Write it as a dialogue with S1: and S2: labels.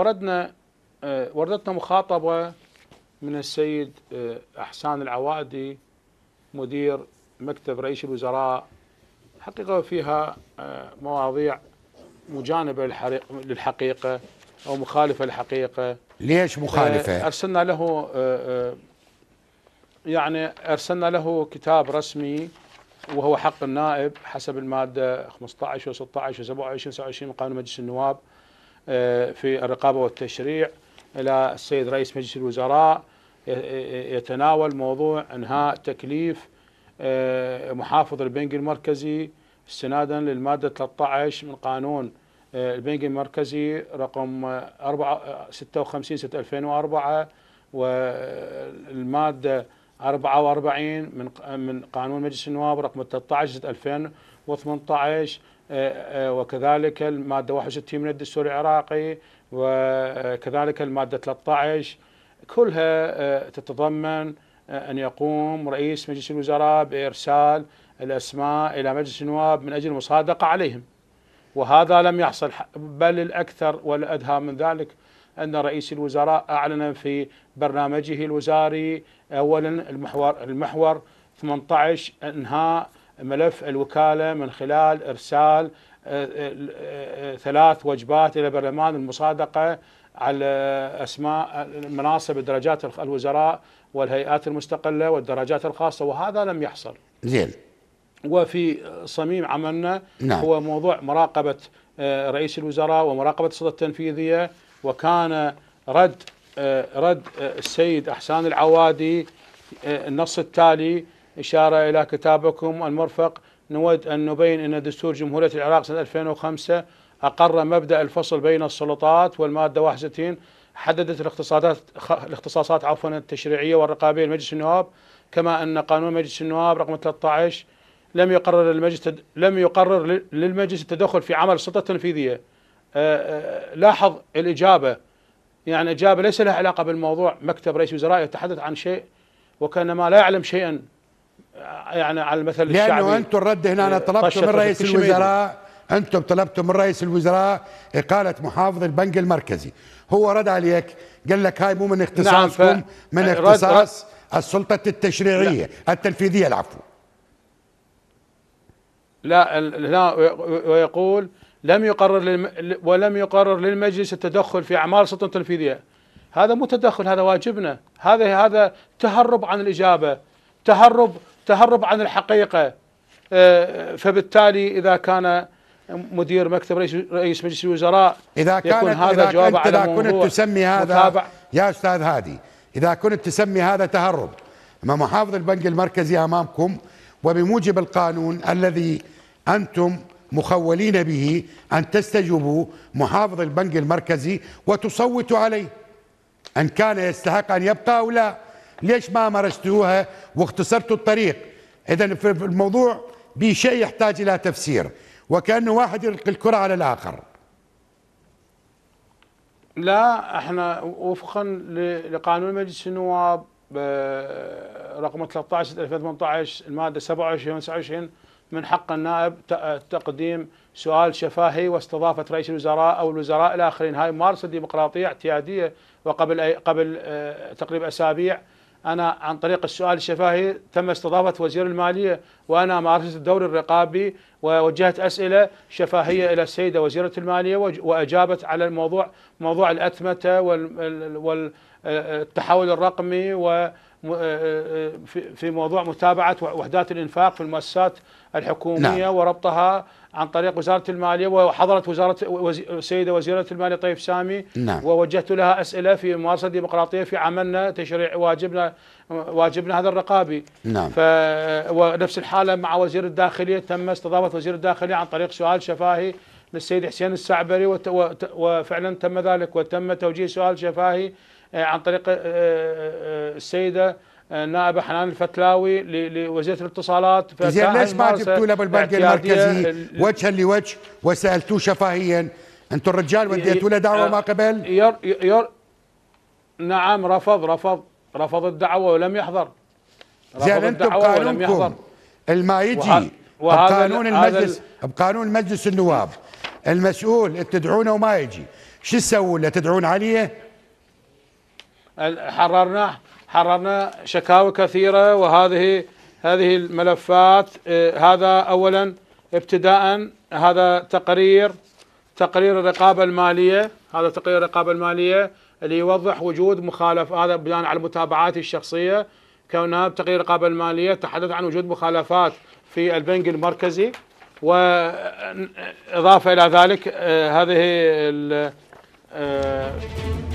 S1: وردنا آه، وردتنا مخاطبة من السيد آه، أحسان العوادي مدير مكتب رئيس الوزراء حقيقة فيها آه، مواضيع مجانبة للحقيقة أو مخالفة للحقيقة
S2: ليش مخالفة؟
S1: أرسلنا له يعني أرسلنا له كتاب رسمي وهو حق النائب حسب المادة 15 و16 و27 و29 من قانون مجلس النواب آه، في الرقابة والتشريع إلى السيد رئيس مجلس الوزراء يتناول موضوع إنهاء تكليف آه، محافظ البنك المركزي استنادا للمادة 13 من قانون آه، البنك المركزي رقم 56 سنة 2004 والمادة 44 من من قانون مجلس النواب رقم 13 2018 آه، آه، وكذلك المادة 61 من الدستور العراقي وكذلك المادة 13 كلها آه، تتضمن أن يقوم رئيس مجلس الوزراء بإرسال الأسماء إلى مجلس النواب من أجل المصادقة عليهم وهذا لم يحصل بل الأكثر والأدهى من ذلك أن رئيس الوزراء أعلن في برنامجه الوزاري أولا المحور, المحور 18 إنهاء ملف الوكالة من خلال إرسال آه، آه، آه، ثلاث وجبات إلى برلمان المصادقة على أسماء مناصب درجات الوزراء والهيئات المستقلة والدرجات الخاصة وهذا لم يحصل زين وفي صميم عملنا نعم. هو موضوع مراقبة رئيس الوزراء ومراقبة السلطة التنفيذية وكان رد آه، رد آه، السيد أحسان العوادي آه، النص التالي إشارة إلى كتابكم المرفق نود أن نبين أن دستور جمهورية العراق سنة 2005 أقر مبدأ الفصل بين السلطات والمادة 61 حددت الاختصاصات الاختصاصات عفوا التشريعية والرقابية لمجلس النواب كما أن قانون مجلس النواب رقم 13 لم يقرر للمجلس لم يقرر للمجلس التدخل في عمل السلطة التنفيذية آه، آه، لاحظ الإجابة يعني إجابة ليس لها علاقة بالموضوع مكتب رئيس وزراء يتحدث عن شيء وكانما لا يعلم شيئا آه، يعني على المثل الشعبي لأنه أنتم الرد هنا أنا طلبت من رئيس الوزراء
S2: أنتم طلبتم من رئيس الوزراء إقالة محافظ البنك المركزي هو رد عليك قال لك هاي مو من نعم، اختصاصكم نعم من اختصاص السلطة التشريعية لا التنفيذية العفو
S1: لا هنا ويقول لم يقرر للم... ولم يقرر للمجلس التدخل في اعمال السلطه التنفيذيه هذا مو تدخل هذا واجبنا هذا هذا تهرب عن الاجابه تهرب تهرب عن الحقيقه آه، فبالتالي اذا كان مدير مكتب رئيس, رئيس مجلس الوزراء اذا كان يكون هذا إذا جواب كنت اذا كنت تسمي هذا متابع
S2: يا استاذ هادي اذا كنت تسمي هذا تهرب ما محافظ البنك المركزي امامكم وبموجب القانون الذي انتم مخولين به أن تستجوبوا محافظ البنك المركزي وتصوتوا عليه أن كان يستحق أن يبقى أو لا ليش ما مارستوها واختصرتوا الطريق إذا في الموضوع بشيء يحتاج إلى تفسير وكأنه واحد يلقي الكرة على الآخر
S1: لا احنا وفقا لقانون مجلس النواب آه، رقم 13 2018 الماده 27 و 29 من حق النائب تقديم سؤال شفاهي واستضافه رئيس الوزراء او الوزراء الى اخره، هاي ممارسه ديمقراطيه اعتياديه وقبل أي قبل آه، تقريبا اسابيع انا عن طريق السؤال الشفاهي تم استضافه وزير الماليه وانا مارست الدور الرقابي ووجهت اسئله شفاهيه الى السيده وزيره الماليه واجابت على الموضوع موضوع الاتمته والتحول آه، آه، الرقمي و آه، آه، آه، في موضوع متابعة وحدات الإنفاق في المؤسسات الحكومية نعم. وربطها عن طريق وزارة المالية وحضرت وزارة السيدة وزيرة المالية طيف سامي نعم. ووجهت لها أسئلة في ممارسة الديمقراطية في عملنا تشريع واجبنا واجبنا هذا الرقابي نعم. ف ونفس الحالة مع وزير الداخلية تم استضافة وزير الداخلية عن طريق سؤال شفاهي للسيد حسين السعبري وت... وت... وفعلا تم ذلك وتم توجيه سؤال شفاهي عن طريق آه، آه، آه، السيده نائبه حنان الفتلاوي لوزيره الاتصالات زين ليش ما جبتوا له بالبنك المركزي
S2: وجها لوجه وسالتوه شفاهيا انتم الرجال وديتوا له دعوه ما
S1: قبل؟ ير ير نعم رفض رفض رفض الدعوه ولم يحضر زين انتم بقانونكم
S2: الما يجي بقانون المجلس بقانون مجلس النواب المسؤول تدعونه وما يجي شو تسوون له تدعون
S1: عليه؟ حررنا حررنا شكاوى كثيرة وهذه هذه الملفات إيه، هذا أولا ابتداء هذا تقرير تقرير الرقابة المالية هذا تقرير الرقابة المالية اللي يوضح وجود مخالف هذا بناء على متابعاتي الشخصية كونها تقرير الرقابة المالية تحدث عن وجود مخالفات في البنك المركزي وإضافة إلى ذلك إيه، هذه إيه،